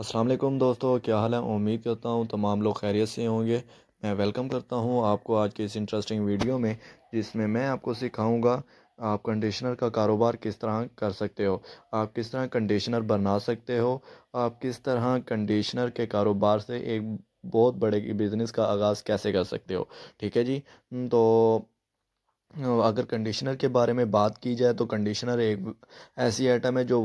असलम दोस्तों क्या हाल है उम्मीद करता हूँ तमाम लोग खैरियत से होंगे मैं वेलकम करता हूँ आपको आज के इस इंटरेस्टिंग वीडियो में जिसमें मैं आपको सिखाऊंगा आप कंडीशनर का कारोबार किस तरह कर सकते हो आप किस तरह कंडीशनर बना सकते हो आप किस तरह कंडीशनर के कारोबार से एक बहुत बड़े बिज़नेस का आगाज़ कैसे कर सकते हो ठीक है जी तो अगर कंडीशनर के बारे में बात की जाए तो कंडीशनर एक ऐसी आइटम है जो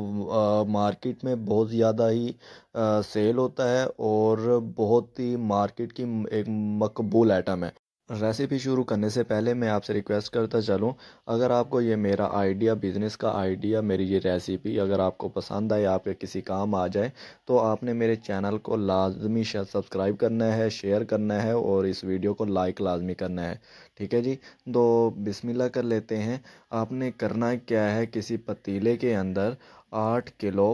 मार्केट में बहुत ज़्यादा ही सेल होता है और बहुत ही मार्केट की एक मकबूल आइटम है रेसिपी शुरू करने से पहले मैं आपसे रिक्वेस्ट करता चलूँ अगर आपको ये मेरा आइडिया बिज़नेस का आइडिया मेरी ये रेसिपी अगर आपको पसंद आए आपके किसी काम आ जाए तो आपने मेरे चैनल को लाजमी सब्सक्राइब करना है शेयर करना है और इस वीडियो को लाइक लाजमी करना है ठीक है जी तो बिस्मिल्लाह कर लेते हैं आपने करना क्या है किसी पतीले के अंदर आठ किलो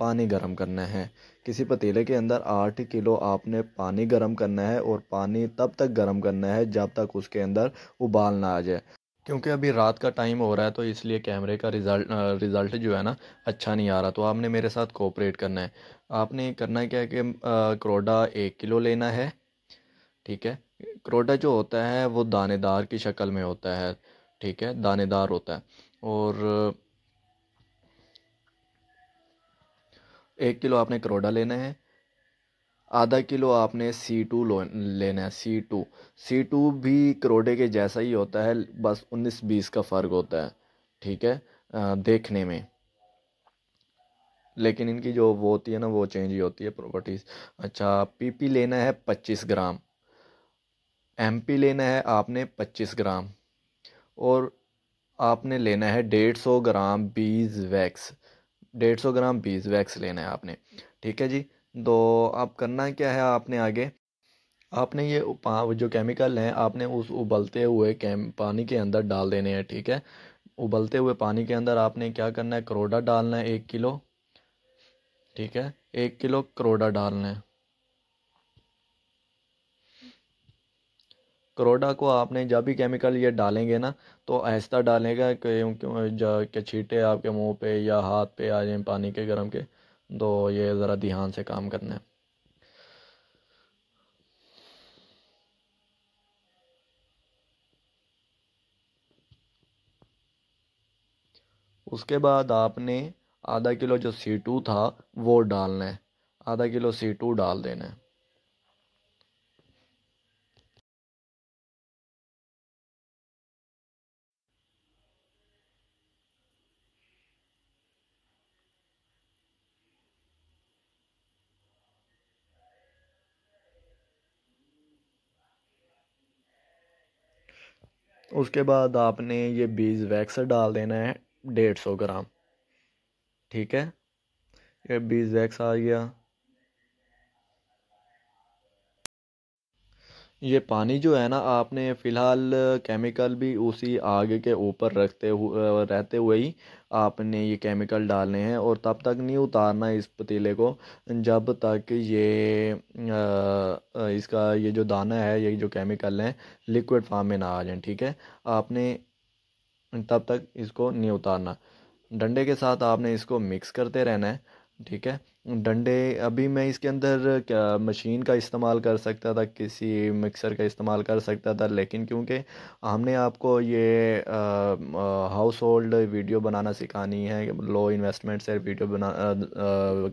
पानी गर्म करना है किसी पतीले के अंदर आठ किलो आपने पानी गर्म करना है और पानी तब तक गर्म करना है जब तक उसके अंदर उबाल ना आ जाए क्योंकि अभी रात का टाइम हो रहा है तो इसलिए कैमरे का रिज़ल्ट रिज़ल्ट जो है ना अच्छा नहीं आ रहा तो आपने मेरे साथ कोऑपरेट करना है आपने करना क्या है कि करोडा एक किलो लेना है ठीक है करोडा जो होता है वो दानेदार की शक्ल में होता है ठीक है दानेदार होता है और एक किलो आपने करोड़ा लेना है आधा किलो आपने सी टू लेना है सी टू सी टू भी करोड़े के जैसा ही होता है बस उन्नीस बीस का फ़र्क होता है ठीक है आ, देखने में लेकिन इनकी जो वो होती है ना वो चेंज ही होती है प्रॉपर्टीज़ अच्छा पीपी लेना है पच्चीस ग्राम एमपी लेना है आपने पच्चीस ग्राम और आपने लेना है डेढ़ सौ ग्राम बीज वैक्स डेढ़ सौ ग्राम बीज वैक्स लेना है आपने ठीक है जी तो आप करना क्या है आपने आगे आपने ये जो केमिकल हैं आपने उस उबलते हुए कैम पानी के अंदर डाल देने हैं ठीक है उबलते हुए पानी के अंदर आपने क्या करना है करोड़ा डालना है एक किलो ठीक है एक किलो करोड़ा डालना है करोडा को आपने जब भी केमिकल ये डालेंगे ना तो ऐसा डालेगा क्योंकि के आपके मुंह पे या हाथ पे आ जाए पानी के गर्म के तो ये ज़रा ध्यान से काम करना है उसके बाद आपने आधा किलो जो सी टू था वो डालना है आधा किलो सी टू डाल देना है उसके बाद आपने ये बीज वैक्स डाल देना है डेढ़ सौ ग्राम ठीक है ये बीज वैक्स आ गया ये पानी जो है ना आपने फ़िलहाल केमिकल भी उसी आग के ऊपर रखते हुए रहते हुए ही आपने ये केमिकल डालने हैं और तब तक नहीं उतारना इस पतीले को जब तक ये इसका ये जो दाना है ये जो केमिकल हैं लिक्विड फार्म में ना आ जाए ठीक है आपने तब तक इसको नहीं उतारना डंडे के साथ आपने इसको मिक्स करते रहना है ठीक है डंडे अभी मैं इसके अंदर क्या मशीन का इस्तेमाल कर सकता था किसी मिक्सर का इस्तेमाल कर सकता था लेकिन क्योंकि हमने आपको ये हाउस होल्ड वीडियो बनाना सिखानी है लो इन्वेस्टमेंट से वीडियो बना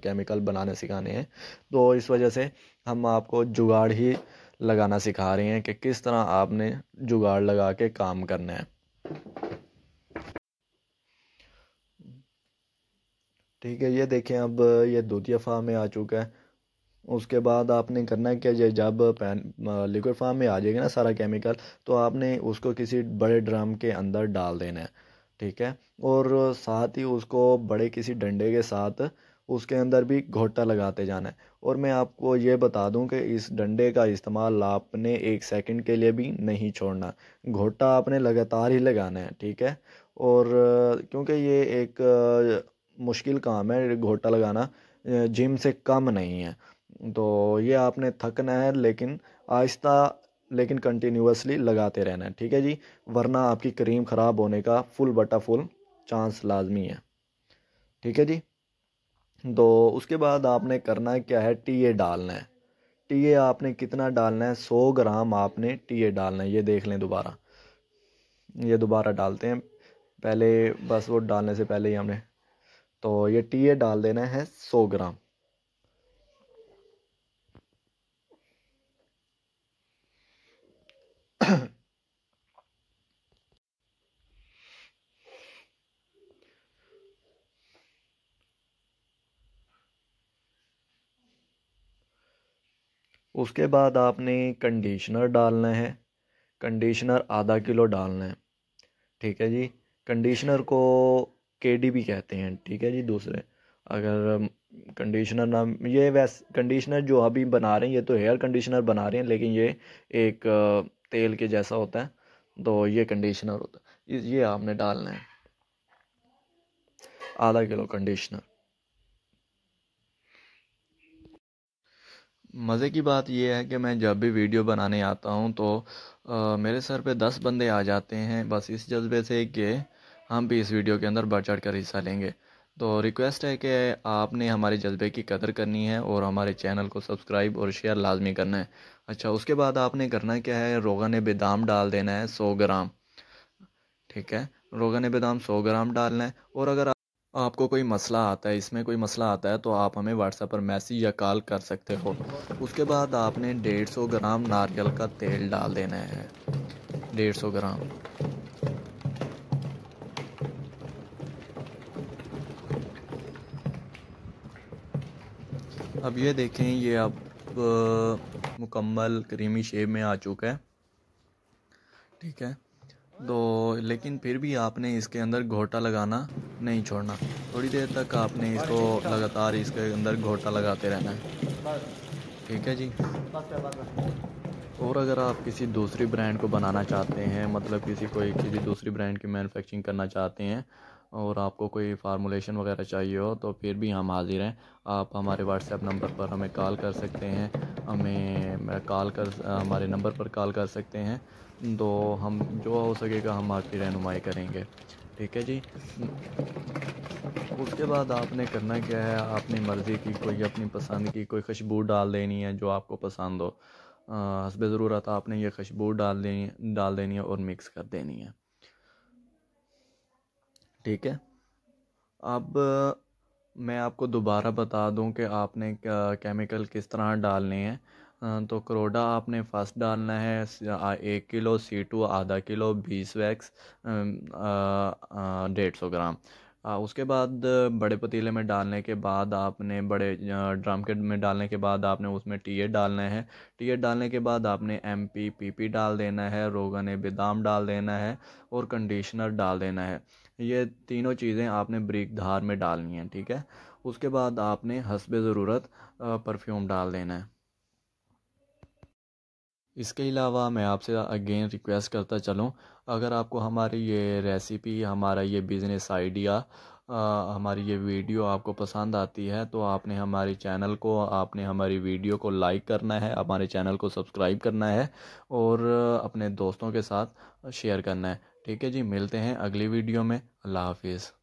केमिकल बनाने सिखाने हैं तो इस वजह से हम आपको जुगाड़ ही लगाना सिखा रहे हैं कि किस तरह आपने जुगाड़ लगा के काम करना है ठीक है ये देखें अब ये दूधिया फार्म में आ चुका है उसके बाद आपने करना है क्या ये जब पैन लिक्विड फार्म में आ जाएगा ना सारा केमिकल तो आपने उसको किसी बड़े ड्रम के अंदर डाल देना है ठीक है और साथ ही उसको बड़े किसी डंडे के साथ उसके अंदर भी घोटा लगाते जाना है और मैं आपको ये बता दूं कि इस डंडे का इस्तेमाल आपने एक सेकंड के लिए भी नहीं छोड़ना घोटा आपने लगातार ही लगाना है ठीक है और क्योंकि ये एक मुश्किल काम है घोटा लगाना जिम से कम नहीं है तो ये आपने थकना है लेकिन आहिस्ता लेकिन कंटिन्यूसली लगाते रहना है ठीक है जी वरना आपकी क्रीम ख़राब होने का फुल बटा फुल चांस लाजमी है ठीक है जी तो उसके बाद आपने करना है क्या है टी ए डालना है टी ए आपने कितना डालना है सौ ग्राम आपने टी ए डालना है ये देख लें दोबारा ये दोबारा डालते हैं पहले बस वो डालने से पहले ही हमने तो ये टी ए डाल देना है सौ ग्राम उसके बाद आपने कंडीशनर डालना है कंडीशनर आधा किलो डालना है ठीक है जी कंडीशनर को के डी भी कहते हैं ठीक है जी दूसरे अगर कंडीशनर नाम ये वैस कंडीशनर जो अभी बना रहे हैं ये तो हेयर कंडीशनर बना रहे हैं लेकिन ये एक तेल के जैसा होता है तो ये कंडीशनर होता है ये आपने डालना है आधा किलो कंडीशनर मज़े की बात यह है कि मैं जब भी वीडियो बनाने आता हूँ तो आ, मेरे सर पे दस बंदे आ जाते हैं बस इस जज्बे से कि हम भी इस वीडियो के अंदर बढ़ चढ़ कर हिस्सा लेंगे तो रिक्वेस्ट है कि आपने हमारे जज्बे की कदर करनी है और हमारे चैनल को सब्सक्राइब और शेयर लाजमी करना है अच्छा उसके बाद आपने करना क्या है रोगन बदाम डाल देना है सौ ग्राम ठीक है रोगन बदाम सौ ग्राम डालना है और अगर आपको कोई मसला आता है इसमें कोई मसला आता है तो आप हमें व्हाट्सएप पर मैसेज या कॉल कर सकते हो उसके बाद आपने डेढ़ सौ ग्राम नारियल का तेल डाल देना है डेढ़ सौ ग्राम अब ये देखें ये अब मुकम्मल क्रीमी शेप में आ चुका है ठीक है तो लेकिन फिर भी आपने इसके अंदर घोटा लगाना नहीं छोड़ना थोड़ी देर तक आपने इसको लगातार इसके अंदर घोटा लगाते रहना है ठीक है जी और अगर आप किसी दूसरी ब्रांड को बनाना चाहते हैं मतलब किसी कोई किसी दूसरी ब्रांड की मैनुफेक्चरिंग करना चाहते हैं और आपको कोई फार्मूलेशन वगैरह चाहिए हो तो फिर भी हम हाज़िर हैं आप हमारे व्हाट्सएप नंबर पर हमें कॉल कर सकते हैं हमें कॉल कर हमारे नंबर पर कॉल कर सकते हैं तो हम जो हो सकेगा हम आपकी रहनुमाई करेंगे ठीक है जी उसके बाद आपने करना क्या है अपनी मर्ज़ी की कोई अपनी पसंद की कोई खुशबू डाल देनी है जो आपको पसंद हो हसब ज़रूरत आपने ये खुशबू डाल देनी डाल देनी है और मिक्स कर देनी है ठीक है अब मैं आपको दोबारा बता दूं कि आपने केमिकल किस तरह डालने हैं तो करोडा आपने फर्स्ट डालना है एक किलो सी टू आधा किलो बीस वैक्स डेढ़ सौ ग्राम उसके बाद बड़े पतीले में डालने के बाद आपने बड़े ड्रम के में डालने के बाद आपने उसमें टीए डालना है टीए डालने के बाद आपने एम पी पी पी डाल देना है रोगन ए बेदाम डाल देना है और कंडीशनर डाल देना है ये तीनों चीज़ें आपने ब्रिक धार में डालनी है ठीक है उसके बाद आपने हसब ज़रूरत परफ्यूम डाल देना है इसके अलावा मैं आपसे अगेन रिक्वेस्ट करता चलूँ अगर आपको हमारी ये रेसिपी हमारा ये बिज़नेस आइडिया आ, हमारी ये वीडियो आपको पसंद आती है तो आपने हमारे चैनल को आपने हमारी वीडियो को लाइक करना है हमारे चैनल को सब्सक्राइब करना है और अपने दोस्तों के साथ शेयर करना है ठीक है जी मिलते हैं अगली वीडियो में अल्लाह हाफिज़